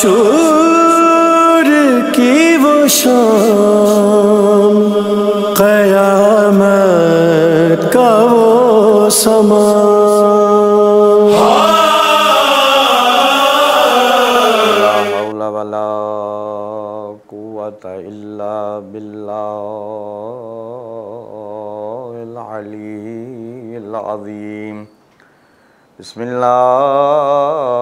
आशूर की वो शाम कयामत का वो समा इल्ला बिल्लाह अली अज़ीम बिस्मिल्लाह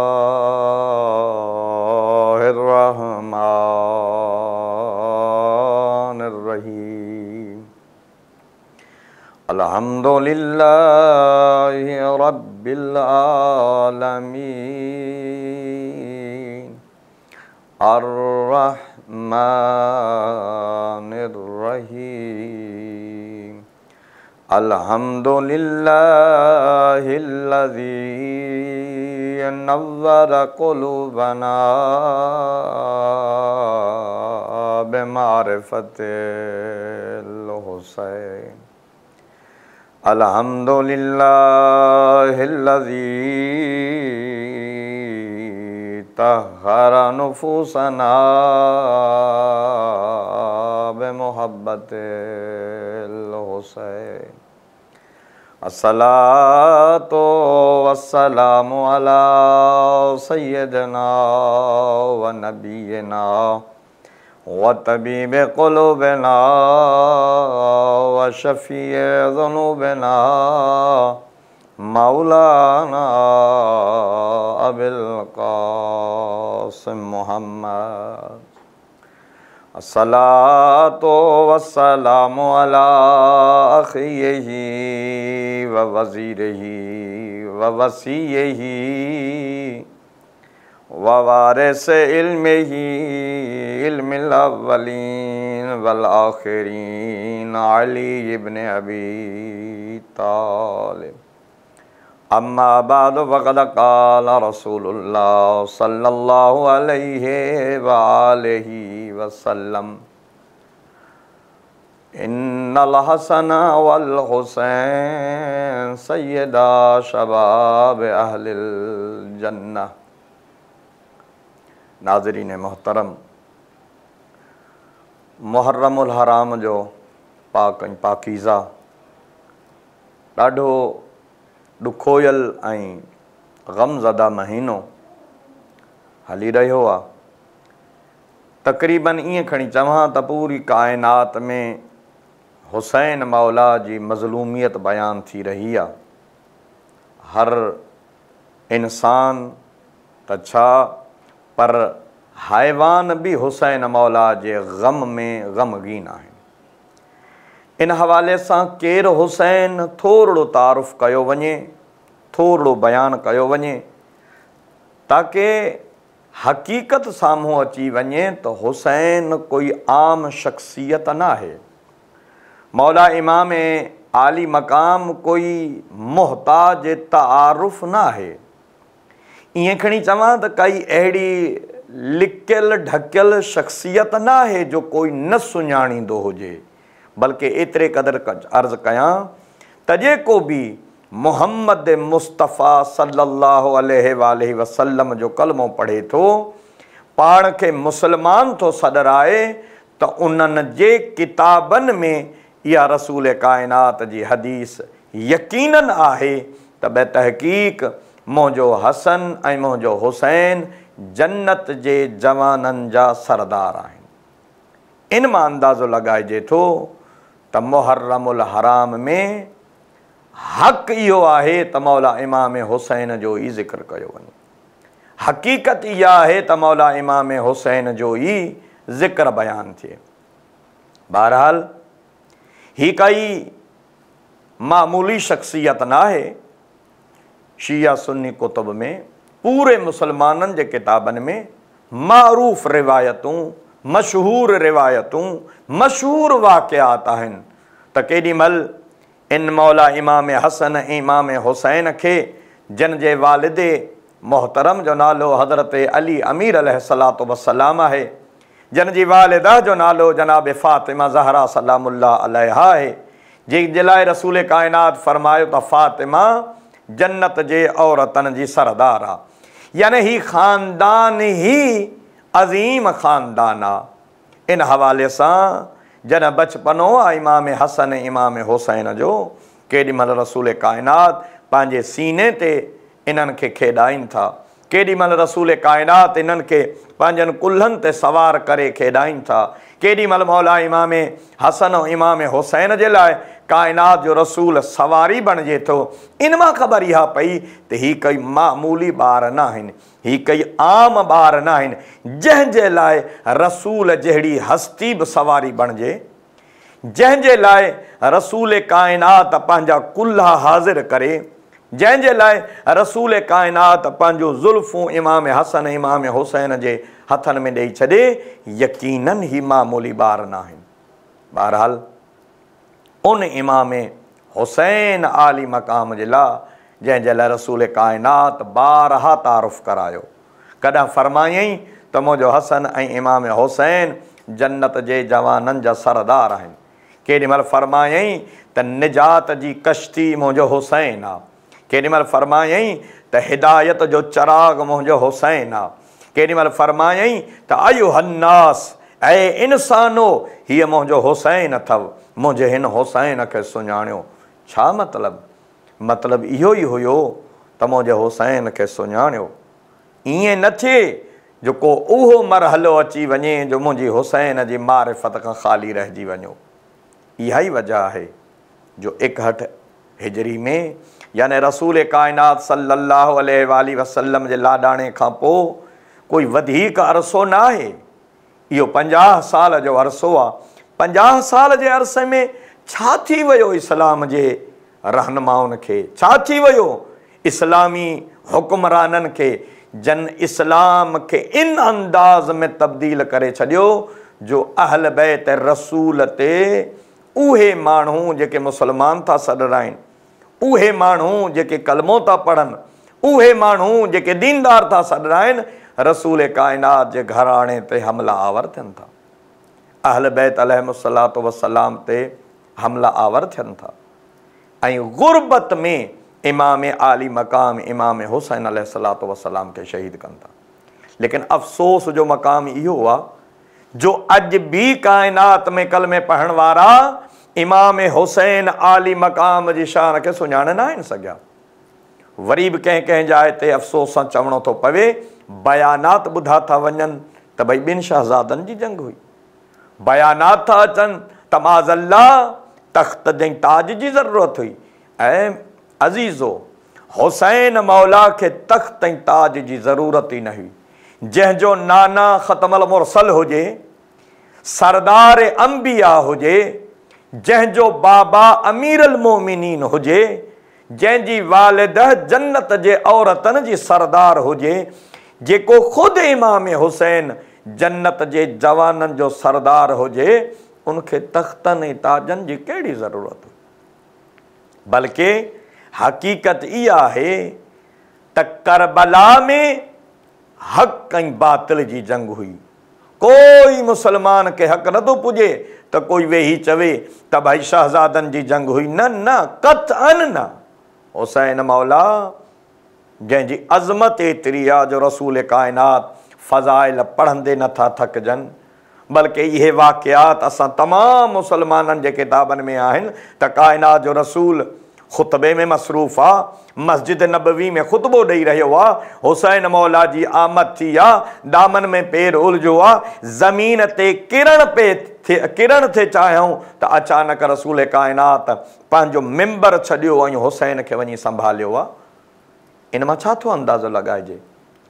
الحمد لله رب العالمين الرحمن الرحيم الحمد لله الذي نظر قلوبنا بمعرفة الحسين الحمد لله الذي طهر نفوسنا بمحبة الحسين الصلاة والسلام على سيدنا ونبينا तबी वतबीब बना व शफ़ी ज़ुनूबना मौलाना अबिल कासिम मोहम्मद तो वसलाम अला अखियही व वज़ीरही व वसीयही व इल्म ही इल्म अवलिन वल आखिरीन अली इबन अबी तालिब अम्मा बाद वक़द काल रसूलुल्लाह सल्लल्लाहु अलैहि व आलिहि वसल्लम इन्नल हसन वल हुसैन सैयदा शबाब अहलिल जन्नह नाज़रीन ऐं मोहतरम मुहर्रम हराम जो पाक पाकीज़ा ॾाढो ॾुखोयल ऐं ग़म ज़िदा महीनो हली रहियो आहे तक़रीबन ईअं खणी चवां त पूरी काइनात में हुसैन मौला जी मज़लूमियत बयानु थी रही आहे हर इंसान त छा पर हैवान भी हुसैन मौला के गम में ग़मगीन आहिनि इन हवाले सां केरु हुसैन थोरो तारुफ़ कयो वञे थोरो बयानु कयो वञे ताकी हक़ीक़त साम्हूं अची वे तो हुसैन कोई आम शख्सियत न आहे मौला इमाम आली मक़ाम कोई मोहताज तारुफ़ ना आहे ईअं खणी चवां त काई अहिड़ी लिकियल ढकियल शख़्सियत न आहे जो कोई न सुञाणींदो हुजे बल्कि एतिरे क़दुरु क अर्ज़ु कयां त जेको बि मुहम्मद मुस्तफ़ा सलाहु अल वसलम जो कलमो पढ़े थो पाण खे मुसलमान थो सॾराए त उन्हनि जे किताबनि में इहा रसूल काइनात जी हदीस यकीन आहे त बे तहक़ीक़ मुंहिंजो हसन ऐं मुंहिंजो हुसैन जन्नत जे जवाननि जा सरदार आहिनि इन मां अंदाज़ो लॻाइजे थो त उल हराम में हक़ु इहो आहे त मौला इमाम हुसैन जो ई ज़िक्र कयो वञे हक़ीक़त इहा आहे त मौला इमाम हुसैन जो ई ज़िक्र बयानु थिए बहरहाल हीअ काई मामूली शख़्सियत न आहे शिया सुन्नी कुतुब में पूरे मुसलमान जे किताबन में मारूफ़ रिवायतूं मशहूर रिवायतूं मशहूर वाक़ियात तो केदी मल इन मौला इमाम हसन इमाम हुसैन के जिन जे वालिदे मोहतरम जो नालो हज़रत अली अमीर अलसलात वसलाम है जन जी वालिदा जो नालो जनाब फ़ातिमा ज़हरा सलाम है जिन रसूल कायनात फ़रमायो तो फ़ातिमा जन्नत जे औरतनि जी सरदार आहे यानी ही ख़ानदान ई अज़ीम ख़ानदान आहे इन हवाले सां जॾहिं बचपनो आहे इमाम हसन इमाम हुसैन जो केॾी महिल रसूल काइनात पंहिंजे सीने ते इन्हनि खे खेॾाइनि था केॾी महिल रसूल काइनात इन्हनि खे पंहिंजनि कुल्हनि ते सवार करे खेॾाइनि था केॾी महिल मौला इमाम हसन ऐं इमाम हुसैन जे लाइ काइनात जो रसूल सवारी बणिजे थो इन मां ख़बर इहा पई त हीअ कई मामूली ॿार न आहिनि हीअ कई आम ॿार न आहिनि जंहिंजे लाइ रसूल जहिड़ी हस्ती बि सवारी बणिजे जंहिंजे लाइ रसूल काइनात पंहिंजा कुल्हा हाज़िर करे जंहिंजे लाइ रसूल काइनात पंहिंजो ज़ुल्फ़ूं इमाम हसन इमाम हुसैन जे हथनि में ॾेई छॾे यकीननि ई मामूली ॿार न आहिनि बहरहाल उन इमाम हुसैन आली मक़ाम जे लाइ जंहिंजे लाइ रसूल काइनात ॿारहा तारफ़ु करायो कॾहिं फ़र्मायईं त मुंहिंजो हसन ऐं इमाम हुसैन जन्नत जे जवाननि जा सरदार आहिनि केॾी महिल फ़र्मायाईं त निजात जी कश्ती मुंहिंजो हुसैन आहे केॾीमहिल फ़र्मायाईं त हिदायत जो चराग मुंहिंजो हुसैन आहे केॾी महिल फ़र्मायाईं त अयु हन्नास ऐं इंसानो हीअ मुंहिंजो हुसैन अथव मुंहिंजे हिन हुसैन खे सुञाणियो छा मतिलबु मतिलबु इहो ई हुयो त मुंहिंजे हुसैन खे सुञाणियो ईअं न थिए जो को उहो मरहलो अची वञे जो मुंहिंजी हुसैन जी मारिफत खां ख़ाली रहिजी वञो इहा ई वजह आहे जो एकहठि हिजरी में याने रसूल काइनात सलाहु वसलम जे लाॾाणे खां पोइ कोई वधीक अरिसो न आहे इहो पंजाह साल जो अरसो आहे पंजाह साल जे अर्से में छा थी वियो इस्लाम जे रहनुमाउनि खे छा थी वियो इस्लामी हुकमराननि खे जन इस्लाम खे इन अंदाज़ में तब्दील करे छॾियो जो अहल बै त रसूल ते उहे माण्हू जेके मुसलमान था सॾराइनि उहे माण्हू जेके कलमो था पढ़नि उहे माण्हू जेके दीनदार था सॾाइनि रसूल काइनात जे घराणे ते हमला आवर थियनि था अहल बैत अलसलात वसलाम ते हमला आवर थियनि था ऐं ग़ुरबत में इमाम आली मक़ाम इमाम हुसैन अल सलात वसलाम खे शहीद कनि था लेकिन अफ़सोस जो मक़ाम इहो आहे जो अॼु बि काइनात में कलमे पढ़ण वारा इमाम हुसैन आली मकाम जी शान खे सुञाण न सघिया वरी बि कंहिं कंहिं जाइ ते अफ़सोस सां चवणो थो पवे बयानात ॿुधा था वञनि त भई ॿिनि शहज़ादनि जी जंग हुई बयानात था अचनि त माज़ल्ला तख़्त मां ताज जी ज़रूरत हुई ऐं अज़ीज़ो हुसैन मौला खे तख़्त ऐं ताज जी ज़रूरत ई न हुई जंहिंजो नाना ख़तमल मुरसल हुजे सरदार अंबिया हुजे जंहिंजो बाबा अमीर अलमोमिन हुजे जंहिंजी वालिद जनत जे औरतनि जी सरदार हुजे जेको ख़ुदि इमाम हुसैन जनत जे जवाननि जो सरदार हुजे उनखे तख़्तनि ताज़नि जी कहिड़ी ज़रूरत हुजे बल्कि हक़ीक़त इहा आहे त करबला में हक़ ऐं बातिल जी जंग हुई कोई मुसलमान खे हक़ु नथो पुॼे त कोई वेही चवे त भई शहज़ादनि जी जंग हुई न न कथ आहिनि न हुसैन मौला जंहिंजी अज़मत एतिरी आहे जो रसूल काइनात फज़ाइल पढ़ंदे नथा थकजनि बल्कि इहे वाक़ियात असां तमामु मुस्लमाननि जे किताबनि में आहिनि त काइनात जो रसूल ख़ुतबे में मसरूफ़ आ मस्जिद नबवी में ख़ुतबो ॾेई रहियो हुसैन मौला जी आमद थी आहे दामन में पेर उलझो आहे ज़मीन ते किरण पे थे किरण थे चाहियूं त अचानक रसूल काइनात पंहिंजो मेंबर छॾियो हुसैन के वञी संभालियो इन मां छा थो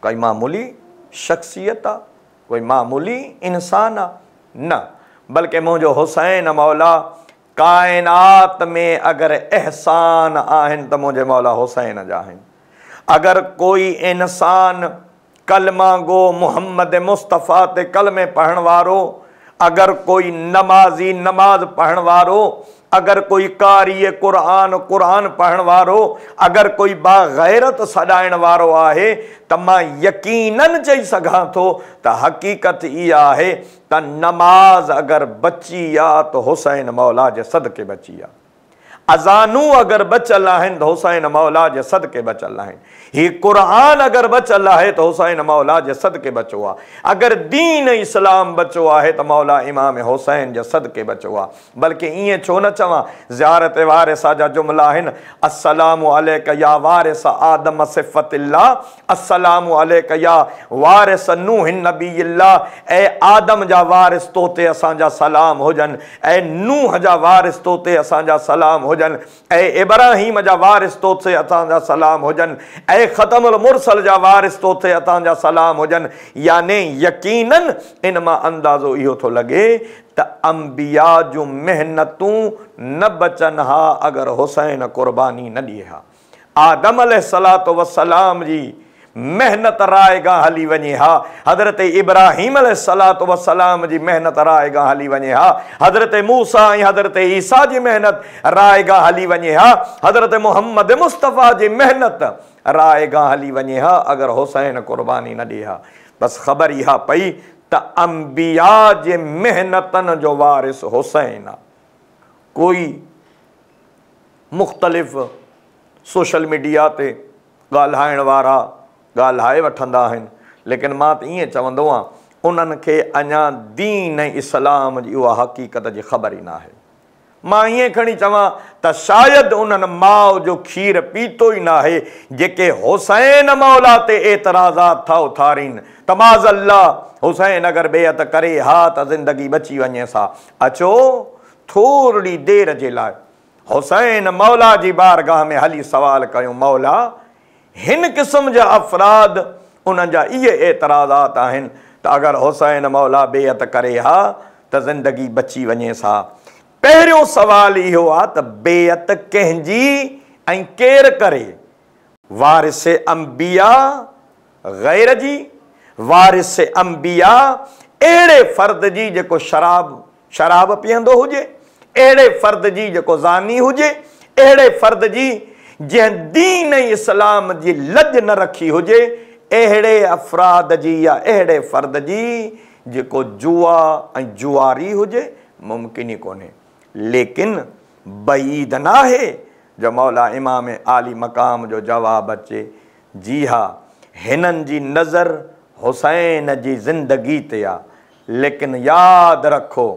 कोई मामूली शख्सियत आ कोई मामूली इंसान आहे न बल्कि मुझे हुसैन मौला कायनात में अगर एहसान आहन तो मुझे मौला हुसैन जाहिन अगर कोई इंसान कलमा गो मुहम्मद मुस्तफ़ा ते कलमे पढ़ण वारो अगर कोई नमाजी नमाज पढ़ण वारो अगर कोई कार्य क़ुरान क़ुरान पढ़ण वारो अगरि कोई बाग़ैरत सदायण वो है त मां यकीननि चई सघां थो हक़ीक़त इहा आहे त नमाज़ अगरि बची आ तो हुसैन मौला के सदके बची आ अजानू अगर बच अल्लाह तो हुसैन मौला सद के बच अल्लाह ये कुरान अगर बच अल्लाह तो हुसैन मौला सद के बचवा अगर दीन इस्लाम बचो है तो मौला इमाम हुसैन जसद के बचवा बल्कि ये छो न चवां ज़ारत वारिसा जा जुमला आहिनि असलाम अलैक या वारिस आदम सिफ़तिल्ला असलाम अलैक या वारिस नूह नबी ए आदम जा वारिस तो असा असांजा सलाम हुजनि ए नूह जा वारिस तो असा असांजा सलाम हुजनि हुजनि ऐं इब्राहिम जा वारिस तोते असांजा सलाम हुजनि ऐं ख़तमुल मुरसल जा वारिस तोते असांजा सलाम हुजनि याने यकीननि इन मां अंदाज़ो इहो थो लॻे त अंबिया जूं महिनतूं न बचनि हा अगरि हुसैन क़ुर्बानी न ॾिए हा आदम सलात वसलाम जी महिनत राय ॻा हली वञे हा हज़रत इब्राहिम सलात वसलाम जी महिनत राय गां हली वञे हा हज़रत मूसा ऐं हज़रत ईसा जी महिनत राय गां हली वञे हा हज़रत मोहम्मद मुस्तफ़ा जी महिनत राय गां हली वञे हा अगरि हुसैन कुर्बानी न ॾे हा बसि ख़बर इहा पई त अंबिया जे महिनतनि जो वारिस हुसैन आहे कोई मुख़्तलिफ़ सोशल मीडिया ते ॻाल्हाइण वारा ॻाल्हाए वठंदा आहिनि लेकिन मां त ईअं चवंदो आहियां उन्हनि खे अञा दीन ऐं इस्लाम जी उहा हक़ीक़त जी ख़बर ई न आहे मां ईअं खणी चवां त शायदि उन्हनि माउ जो खीरु पीतो ई न आहे जेके हुसैन मौला ते एतिराज़ात उथारीनि तमाज़ल्ला हुसैन अगरि बेहत करे हा त ज़िंदगी बची वञे सां अचो थोरी देरि जे लाइ हुसैन मौला जी बारगाह में हली सुवाल कयूं मौला हिन क़िस्म जा अफ़राद उन जा इहे एतिराज़ात आहिनि हुसैन मौला बेअत करे हा त ज़िंदगी बची वञे सा पहिरियों सवाल इो आहे त बेअत कंहिंजी करे वारिस अंबिया ग़ैर जी वारिस अंबिया अड़े फ़र्द की जेको शराब शराब पीअंदो हुजे अहिड़े फ़र्द की जेको ज़ानी हुजे अहिड़े फ़र्द की जंहिं दीन ई इस्लाम जी लज न रखी हुजे अहिड़े अफ़राद जी या अहिड़े फर्द जी जेको जुआ ऐं जुआरी हुजे मुमकिन ई कोन्हे लेकिन बईद आहे जो मौला इमाम आली मक़ाम जो जवाबु अचे जी हा हिननि जी नज़र हुसैन जी ज़िंदगी ते आहे लेकिन यादि रखो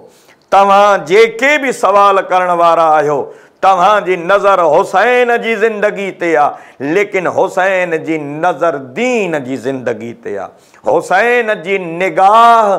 तव्हां जेके बि सुवाल करण वारा आहियो तव्हांजी नज़र हुसैन जी ज़िंदगी ते आहे लेकिन हुसैन जी नज़र दीन जी ज़िंदगी ते आहे हुसैन जी निगाह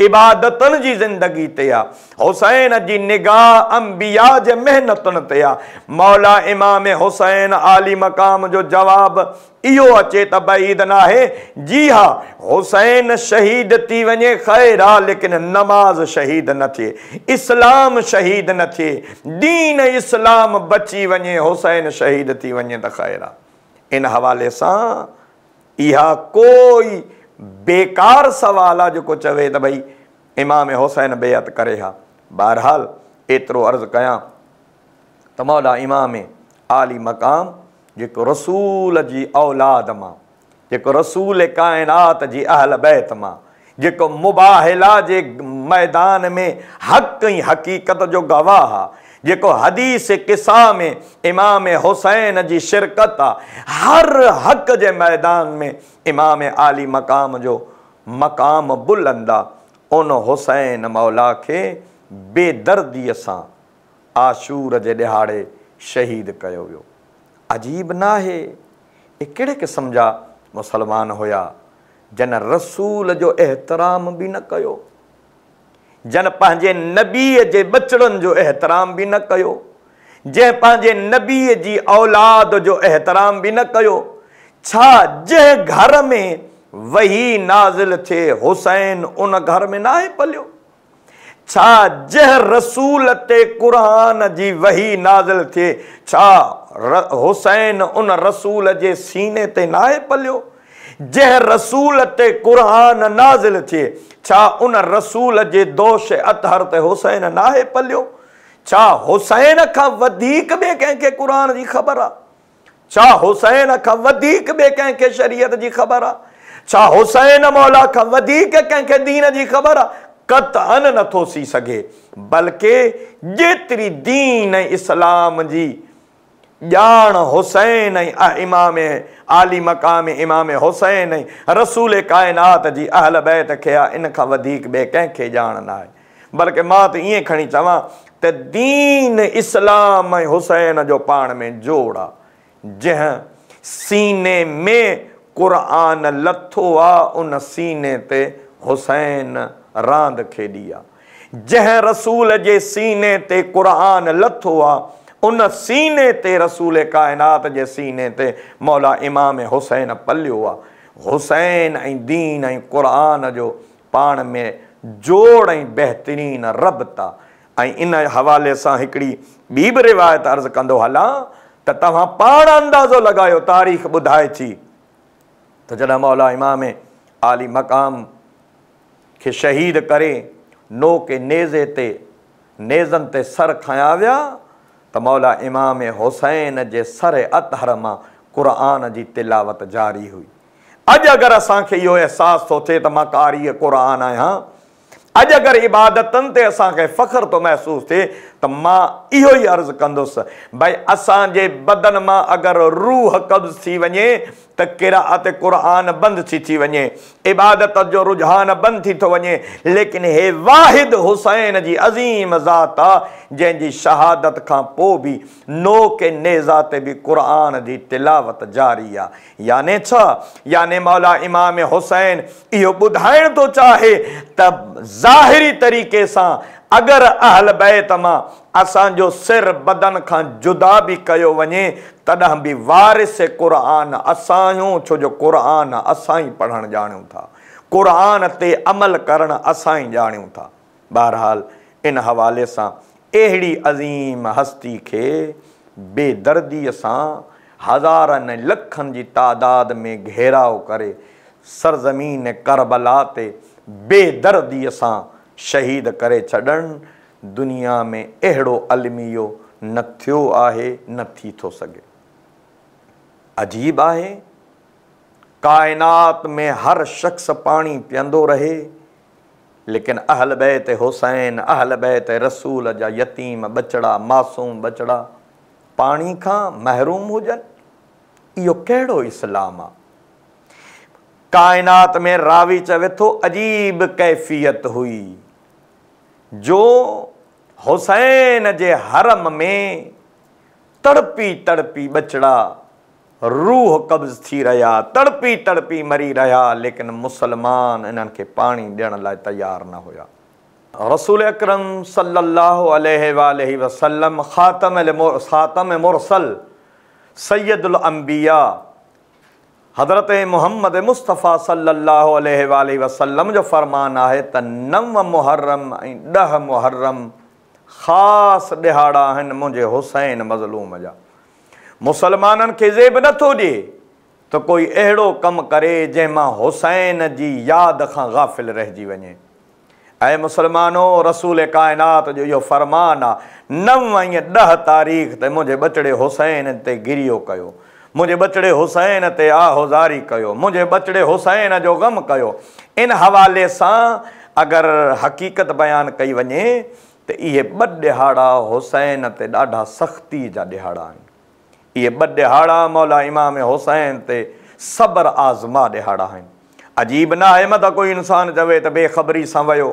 इबादतुनि जी ज़िंदगी ते आहे हुसैन जी निगाह अंबिया जे महिनतुनि ते आहे मौला इमाम हुसैन आली मक़ाम जो जवाबु इहो अचे त बईद न आहे जी हा हुसैन शहीद थी वञे ख़ैरु आहे लेकिन नमाज़ शहीद न थिए इस्लाम शहीद न थिए दीन इस्लाम बची वञे हुसैन शहीद थी वञे त ख़ैरु आहे इन हवाले सां इहा कोई बेकार सवाल आहे जेको चवे त भई इमाम हुसैन बेअत करे हा बहरहाल एतिरो अर्ज़ु कयां त मौदा इमाम आली मक़ाम जेको रसूल जी औलाद मां जेको रसूल काइनात जी अहल बैत मां जेको मुबाहिला जे मैदान में हक़ ऐं हक़ीक़त जो गवाह आहे जेको हदीस किसा में इमाम हुसैन जी शिरकत आहे हर हक़ जे मैदान में इमाम आली मक़ाम जो मक़ाम बुलंदा उन हुसैन मौला खे बेदर्दीअ सां आशूर जे ॾिहाड़े शहीद कयो वियो अजीब न आहे कहिड़े क़िस्म जा मुसलमान हुया जन रसूल जो एतराम बि न कयो जन पंहिंजे नबीअ जे बचिड़नि जो احترام बि न कयो जंहिं पंहिंजे नबीअ जी औलाद जो एतिराम बि न कयो छा जंहिं घर में वही नाज़िल थिए हुसैन उन घर में नाहे पलियो छा जंहिं रसूल ते कुरान जी वही नाज़िल थिए छा हुसैन उन रसूल जे सीने ते नाहे पलियो जंहिं रसूल ते कुरान नाज़िल थिए छा उन रसूल जे दोष अतहर ते हुसैन नाहे पलियो छा हुसैन खां वधीक ॿिए कंहिंखे जी ख़बर आहे छा हुसैन खां वधीक ॿिए कंहिंखे शरीयत जी ख़बर आहे छा हुसैन मौला खां वधीक कंहिंखे दीन जी ख़बर आहे कत अन नथो थी सघे बल्कि जेतिरी दीन इस्लाम जी ॼाण हुसैन ऐं इमाम आली मक़ाम इमाम हुसैन ऐं रसूल काइनात जी अहल बैत खे आहे इन खां वधीक ॿिए कंहिंखे ॼाण न आहे बल्कि मां त ईअं खणी चवां त दीन इस्लाम ऐं हुसैन जो पाण में जोड़ आहे जंहिं सीने में कुरान लथो आहे उन सीने ते हुसैन रांदि खेॾी आहे जंहिं रसूल जे सीने ते कुरान लथो आहे उन सीने ते रसूल काइनात जे सीने ते मौला इमाम हुसैन पलियो आहे हुसैन ऐं दीन ऐं क़रान जो पाण में जोड़ ऐं बहितरीन रबत आहे ऐं इन हवाले सां हिकिड़ी ॿी बि रिवायत अर्ज़ु कंदो हलां त तव्हां पाण अंदाज़ो लॻायो तारीख़ ॿुधाए थी त जॾहिं मौला इमाम आली मक़ाम खे शहीद करे नोके नेज़े ते नेज़नि ते सर खयां विया त मौला इमाम हुसैन जे सर अतहर मां क़ुरान जी तिलावत जारी हुई अॼु अगरि असांखे इहो अहसासु थो थिए त मां कारीअ क़ुर आहियां अॼु अगरि इबादतनि ते असांखे फ़ख्रु थो महसूसु थिए मां इहो ई अर्ज़ु कंदुसि भई असांजे बदन मां अगरि रूह कब्ज़ थी वञे त किरा ते क़ुर बंदि थी थी वञे इबादत जो रुझान बंदि थी थो वञे लेकिन हे वाहिद हुसैन जी अज़ीम ज़ात आहे जंहिंजी शहादत खां पोइ बि नो के नेज़ाति बि क़ुर जी तिलावत जारी आहे याने छा याने मौला इमाम हुसैन इहो ॿुधाइण थो चाहे त ज़ाहिरी तरीक़े सां अगर अहल बे त मां असांजो सिर बदन खां जुदा बि कयो वञे तॾहिं बि वारिस क़ुरान असां आहियूं छो जो क़ुरान असां ई पढ़णु ॼाणियूं था क़ुरान ते अमल करणु असां ई ॼाणियूं था बहरहाल इन हवाले सां अहिड़ी अज़ीम हस्ती खे बेदर्दीअ सां हज़ारनि लखनि जी तइदाद में घेराउ करे सरज़मीन करबला ते बेदर्दीअ सां शहीद करे छॾनि दुनिया में अहिड़ो अलमियो न थियो आहे न थी थो सघे अजीब आहे काइनात में हर शख़्स पाणी पीअंदो रहे लेकिन अहल बैत हुसैन अहल बइ ते रसूल जा यतीम बचड़ा मासूम बचड़ा पाणी खां महरूम हुजनि इहो कहिड़ो इस्लाम आहे काइनात में रावी चवे थो अजीब कैफ़ियत हुई जो हुसैन जे हरम में तड़पी तड़पी बचड़ा रूह कब्ज़ थी रहा तड़पी तड़पी मरी रहा लेकिन मुसलमान इन पानी दियण लाय लाइ न हुआ रसूल अकरम सलाहु ख़ातम ख़ातम मुरसल सैयदुल अंबिया हज़रत मुहम्मद मुस्तफ़ा सलाहु वसलम जो फ़रमान आहे त नव मुहर्रम ऐं ॾह मुहर्रम ख़ासि ॾिहाड़ा आहिनि मुंहिंजे हुसैन मज़लूम जा मुसलमाननि खे ज़ेब नथो ॾिए त कोई अहिड़ो कमु करे जंहिं मां हुसैन जी यादि खां गाफ़िल रहिजी वञे ऐं मुस्लमानो रसूल काइनात जो इहो फ़रमान आहे नव ऐं ॾह तारीख़ ते मुंहिंजे ॿचड़े हुसैन ते गिरियो कयो मुंहिंजे बचड़े हुसैन ते आहज़ारी कयो मुंहिंजे बचड़े हुसैन जो गम कयो इन हवाले सां अगरि हक़ीक़त बयानु कई वञे त इहे ॿ ॾिहाड़ा हुसैन ते ॾाढा सख़्ती जा ॾिहाड़ा आहिनि इहे ॿ ॾिहाड़ा मौला इमाम हुसैन ते सबर आज़मा ॾिहाड़ा आहिनि अजीब न आहे मता कोई इंसानु चवे त बेख़बरी सां वियो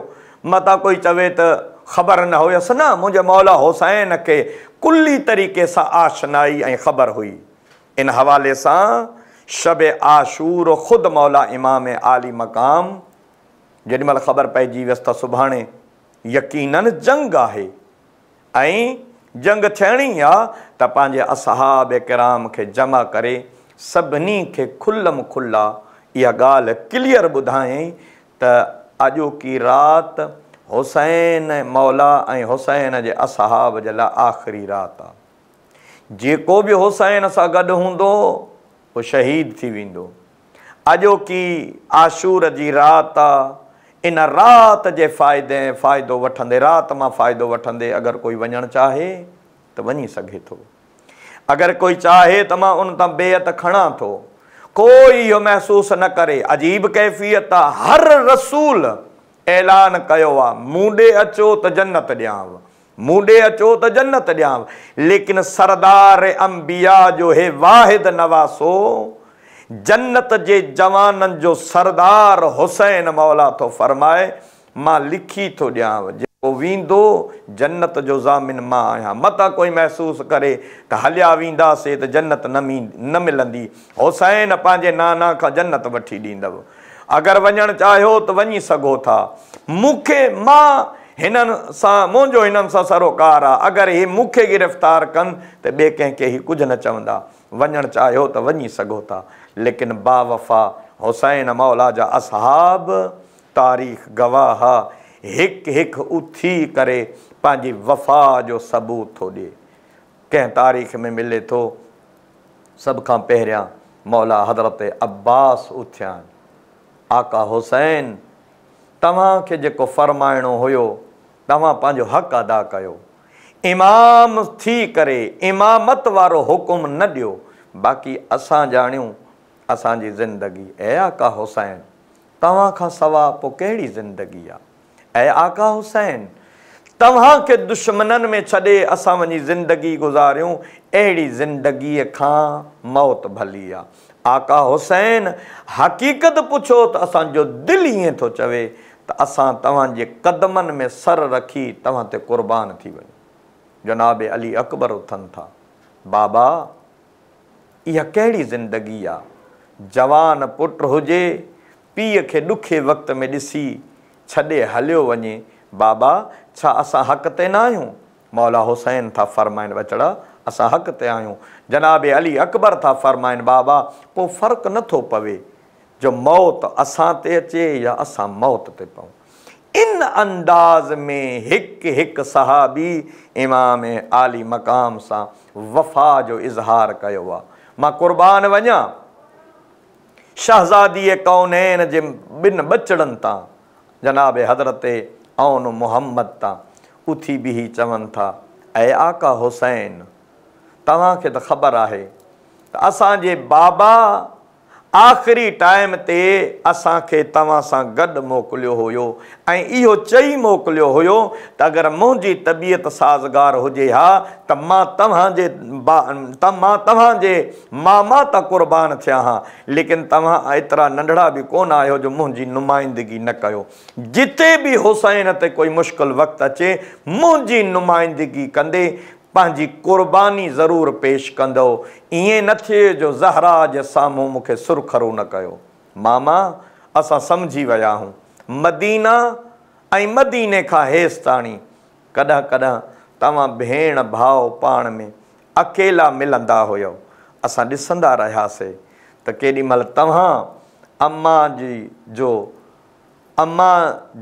मता कोई चवे त ख़बर न हुयसि न मुंहिंजे मौला हुसैन खे कुली तरीक़े सां आशनाई ऐं ख़बर हुई इन हवाले सां शब आशूर ख़ुदि मौला इमाम आली मक़ाम जेॾी महिल ख़बर पइजी वियसि त सुभाणे यकीननि जंग आहे ऐं जंग थियणी आहे त पंहिंजे असहाब किराम खे जमा करे सभिनी खे खुलम खुला इहा ॻाल्हि क्लियर ॿुधाई त अॼोकी राति हुसैन मौला ऐं हुसैन जे असहाब जे लाइ आख़िरी राति आहे जेको बि हुसैन सां गॾु हूंदो उहो शहीद थी वेंदो अॼोकी आशूर जी राति आहे इन राति जे फ़ाइदे फ़ाइदो वठंदे राति मां फ़ाइदो वठंदे अगरि कोई वञणु चाहे त वञी सघे थो अगरि कोई चाहे त मां उन तां बेहत खणा थो कोई इहो महसूसु न करे अजीब कैफ़ियत आहे हर रसूल ऐलान कयो आहे मूं ॾे अचो त जन्नत ॾियांव मूं ॾे अचो त जन्नत ॾियां लेकिन सरदार अंबिया जो हे वाहिद नवासो जन्नत जे जवाननि जो सरदार हुसैन मौला थो फ़रमाए मां लिखी थो ॾियांव जेको वेंदो जन्नत जो ज़ामिन मां आहियां मता कोई महसूसु करे त हलिया वेंदासीं त जन्नत न मी न मिलंदी हुसैन पंहिंजे नाना खां जन्नत वठी ॾींदव अगरि वञणु चाहियो त वञी सघो था मूंखे मां हिननि सां मुंहिंजो हिननि सां सरोकार आहे अगरि इहे मूंखे गिरफ़्तार कनि त ॿिए कंहिंखे हीउ कुझु न चवंदा वञणु चाहियो त वञी सघो था लेकिन बा वफ़ा हुसैन मौला जा असहाब तारीख़ गवाह हिकु हिकु उथी करे पंहिंजी वफ़ा जो सबूत थो ॾिए कंहिं तारीख़ में मिले थो सभ खां पहिरियां मौला हज़रत अब्बास उथिया आका हुसैन तव्हांखे जेको फ़रमाइणो हुयो तव्हां पंहिंजो हक़ अदा कयो इमाम थी करे इमामत वारो हुकुम न ॾियो बाक़ी असां ॼाणियूं असांजी ज़िंदगी ऐं आका हुसैन तव्हां खां सवा पोइ कहिड़ी ज़िंदगी आहे ऐं आका हुसैन तव्हांखे दुश्मननि में छॾे असां वञी ज़िंदगी गुज़ारियूं अहिड़ी ज़िंदगीअ खां मौत भली आहे आका हुसैन हक़ीक़त पुछो त असांजो दिलि ईअं थो चवे असां तव्हांजे कदमनि में सर रखी तव्हां ते क़ुर्बान थी वञूं जनाब अली अकबर उथनि था बाबा इहा कहिड़ी ज़िंदगी आहे जवान पुटु हुजे पीउ खे ॾुखे वक़्त में ॾिसी छॾे हलियो वञे बाबा छा असां हक़ ते न आहियूं मौला हुसैन था फ़रमाइनि ॿचड़ा असां हक़ ते आहियूं जनाब अली अकबर था फ़रमाइनि बाबा को फ़र्क़ु नथो पवे जो मौत असां ते अचे या असां मौत ते पऊं इन अंदाज़ में हिकु हिकु सहाबी इमाम ऐं आली मक़ाम सां वफ़ा जो इज़हारु कयो आहे मां क़ुर्बान वञा शहज़ादीअ कौनेन जे ॿिनि ॿचिड़नि तां जनाब हदरत ओन मुहम्मद तां उथी बिही चवनि था ऐं आका हुसैन तव्हांखे त ख़बर आहे त असांजे बाबा आख़िरी टाइम ते असांखे तव्हां सां गॾु मोकिलियो हुयो ऐं इहो चई मोकिलियो हुयो त अगरि मुंहिंजी तबियत साज़गार हुजे हा त मां तव्हांजे मां तव्हांजे मामा त कुर्बान थिया हा लेकिन तव्हां एतिरा नंढड़ा बि कोन आहियो जो मुंहिंजी नुमाइंदगी न कयो जिते बि हुसैन ते कोई मुश्किल वक़्तु अचे मुंहिंजी नुमाइंदगी कंदे पंहिंजी कुर्बानी ज़रूरु पेश कंदो ईअं न थिए जो ज़हरा जे साम्हूं मूंखे सुरखरो न कयो मामा असां सम्झी विया आहियूं मदीना ऐं मदीने खां हेसि ताणी कॾहिं कॾहिं तव्हां भेण भाउ पाण में अकेला मिलंदा हुयो असां ॾिसंदा रहियासीं त केॾी महिल तव्हां अम्मा जी जो अम्मा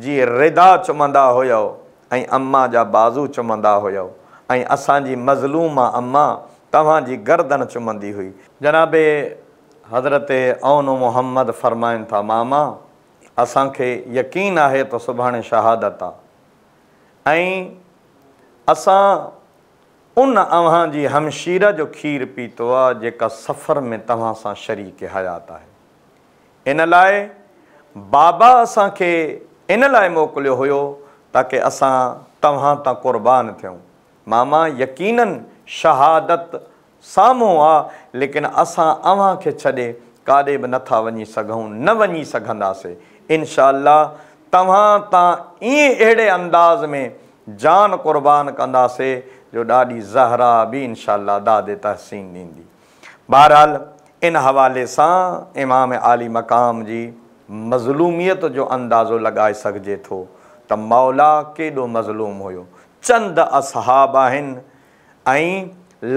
जी रिदा चुमंदा हुयो ऐं अम्मा जा बाज़ू चुमंदा हुयो ऐं असांजी मज़लूम आहे अम्मा तव्हांजी गर्दन चुमंदी हुई जनाबे हज़रत ओन मोहम्मद फ़रमाइनि था मामा असांखे यकीन आहे त सुभाणे शहादत आहे ऐं असां उन अव्हां जी हमशीर जो खीरु पीतो आहे जेका सफ़र में तव्हां सां शरीक हयात आहे इन लाइ बाबा असांखे इन लाइ मोकिलियो हुयो ताकी असां तव्हां तां कुर्बान थियूं मामा यकीन शहादत साम्हूं आहे लेकिन असां अव्हांखे छॾे काॾे बि नथा वञी सघूं न वञी सघंदासीं इनशा तव्हां त ईअं अहिड़े अंदाज़ में जान क़ुर्बान कंदासीं जो ॾाढी ज़हरा बि इनशा दादे तहसीन ॾींदी बहरहाल इन हवाले सां इमाम आली मक़ाम जी मज़लूमियत जो अंदाज़ो लॻाए सघिजे थो त मौला केॾो मज़लूम हुयो चंद असहाब आहिनि ऐं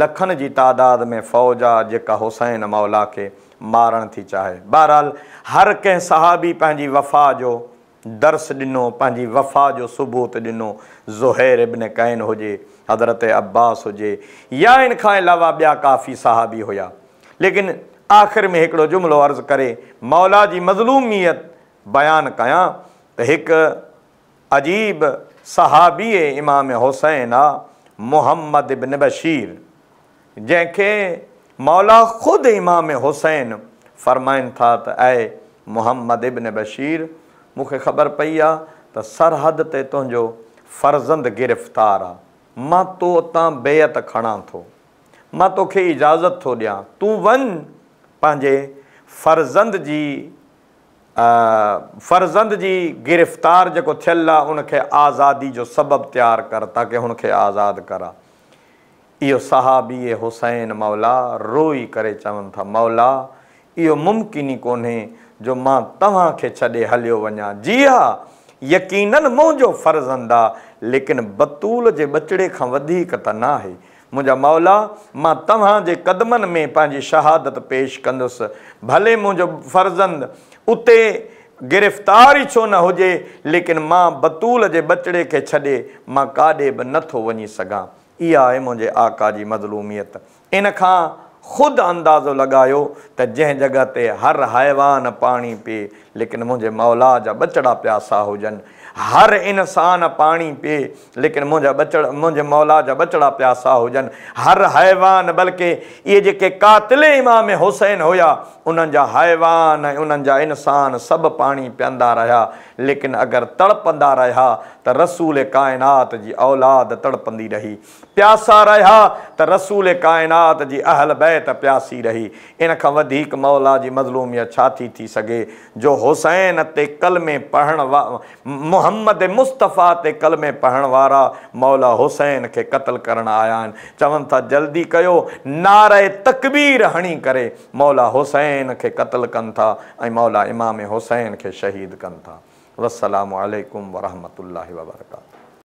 लखनि जी तइदाद में फ़ौज आहे जेका हुसैन मौला खे मारण थी चाहे बहरहाल हर कंहिं सहाबी पंहिंजी वफ़ा जो दर्स ॾिनो पंहिंजी वफ़ा जो सबूत ॾिनो ज़ुहैर ज़हरुबन कैन हुजे हज़रत अब्बास हुजे या इन खां अलावा ॿिया काफ़ी सहाबी हुया लेकिन आख़िर में हिकिड़ो जुमिलो अर्ज़ु करे मौला जी मज़लूमियत बयानु कयां त हिकु अजीब सहाबी इमाम हुसैन आहे मुहम्मदन बशीर जंहिंखे मौला ख़ुदि इमाम हुसैन फ़रमाइनि था त ऐं मुहम्मदन बशीर मूंखे ख़बर पई आहे त सरहद ते तुंहिंजो फर्ज़ंद गिरफ़्तार आहे मां तो उतां बेहति खणा थो मां तोखे इजाज़त थो ॾियां तूं वञ पंहिंजे फर्ज़ंद जी फर्ज़ंद जी गिरफ़्तार जेको थियल आहे उनखे आज़ादी जो सबबु तयारु कर ताकी हुनखे आज़ादु करा इहो सहाबी हुसैन मौला रोई करे चवनि था मौला इहो मुमकिन ई कोन्हे जो मां तव्हांखे छॾे हलियो वञा जी हा यकीन मुंहिंजो फर्ज़ंदा लेकिन बतूल जे बचड़े खां वधीक त न आहे मुंहिंजा मौला मां तव्हांजे कदमनि में पंहिंजी शहादत पेश कंदुसि भले मुंहिंजो फर्ज़ंद उते गिरफ़्तार ई छो न हुजे लेकिन मां बतूल जे बचड़े खे छॾे मां काॾे बि नथो वञी सघां इहा आहे मुंहिंजे आका जी मज़लूमियत इन खां ख़ुदि अंदाज़ो लॻायो त जंहिं जॻह ते हर हैवान पाणी पीए लेकिन मुंहिंजे मौला جا بچڑا प्यासा हुजनि हर इंसानु पाणी पी लेकिन मुंहिंजा ॿचिड़ मुंहिंजे मौला जा ॿचिड़ा प्यासा हुजनि हर हैवान बल्कि इहे जेके कातिल इमाम हुसैन हुआ उन्हनि जा हैवान ऐं उन्हनि जा इंसान सभु पाणी पीअंदा रहिया लेकिन اگر तड़पंदा रहिया त रसूल काइनात जी औलाद तड़पंदी रही प्यासा रहिया त रसूल काइनात जी अहल बैत प्यासी रही इन मौला जी मज़लूमिया छा थी सघे जो हुसैन ते कल में पढ़ण मुहम्मद मुस्तफ़ा ते कल में पढ़ण वारा मौला हुसैन खे क़तलु करणु आया आहिनि चवनि था जल्दी कयो नारे तकबीर हणी करे मौला हुसैन खे क़तलु कनि था ऐं मौला इमाम हुसैन खे शहीद कनि था वसलामकुम वरहमत लबरकातू